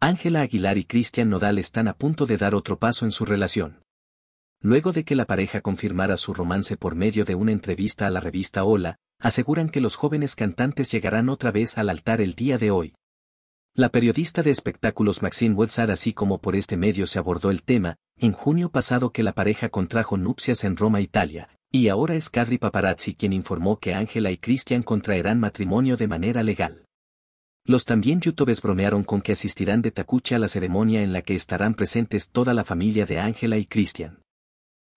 Ángela Aguilar y Cristian Nodal están a punto de dar otro paso en su relación. Luego de que la pareja confirmara su romance por medio de una entrevista a la revista Hola, aseguran que los jóvenes cantantes llegarán otra vez al altar el día de hoy. La periodista de espectáculos Maxine Wetzar así como por este medio se abordó el tema, en junio pasado que la pareja contrajo nupcias en Roma, Italia, y ahora es Carri Paparazzi quien informó que Ángela y Cristian contraerán matrimonio de manera legal. Los también youtubers bromearon con que asistirán de Tacucha a la ceremonia en la que estarán presentes toda la familia de Ángela y Cristian.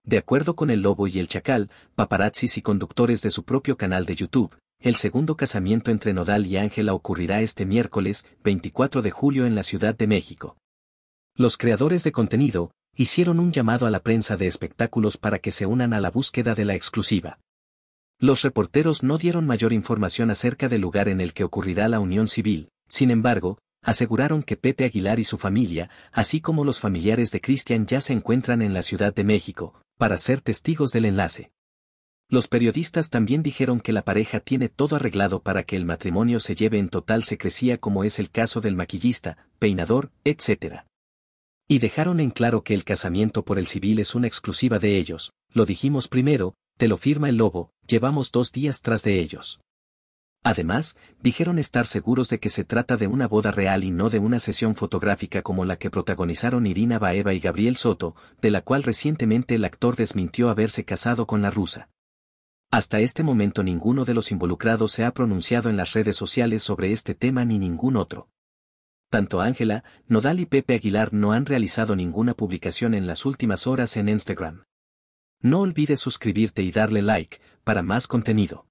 De acuerdo con el lobo y el chacal, paparazzis y conductores de su propio canal de YouTube, el segundo casamiento entre Nodal y Ángela ocurrirá este miércoles, 24 de julio en la Ciudad de México. Los creadores de contenido hicieron un llamado a la prensa de espectáculos para que se unan a la búsqueda de la exclusiva. Los reporteros no dieron mayor información acerca del lugar en el que ocurrirá la unión civil, sin embargo, aseguraron que Pepe Aguilar y su familia, así como los familiares de Cristian ya se encuentran en la Ciudad de México, para ser testigos del enlace. Los periodistas también dijeron que la pareja tiene todo arreglado para que el matrimonio se lleve en total secrecía como es el caso del maquillista, peinador, etc. Y dejaron en claro que el casamiento por el civil es una exclusiva de ellos, lo dijimos primero, te lo firma el lobo, llevamos dos días tras de ellos. Además, dijeron estar seguros de que se trata de una boda real y no de una sesión fotográfica como la que protagonizaron Irina Baeva y Gabriel Soto, de la cual recientemente el actor desmintió haberse casado con la rusa. Hasta este momento ninguno de los involucrados se ha pronunciado en las redes sociales sobre este tema ni ningún otro. Tanto Ángela, Nodal y Pepe Aguilar no han realizado ninguna publicación en las últimas horas en Instagram. No olvides suscribirte y darle like para más contenido.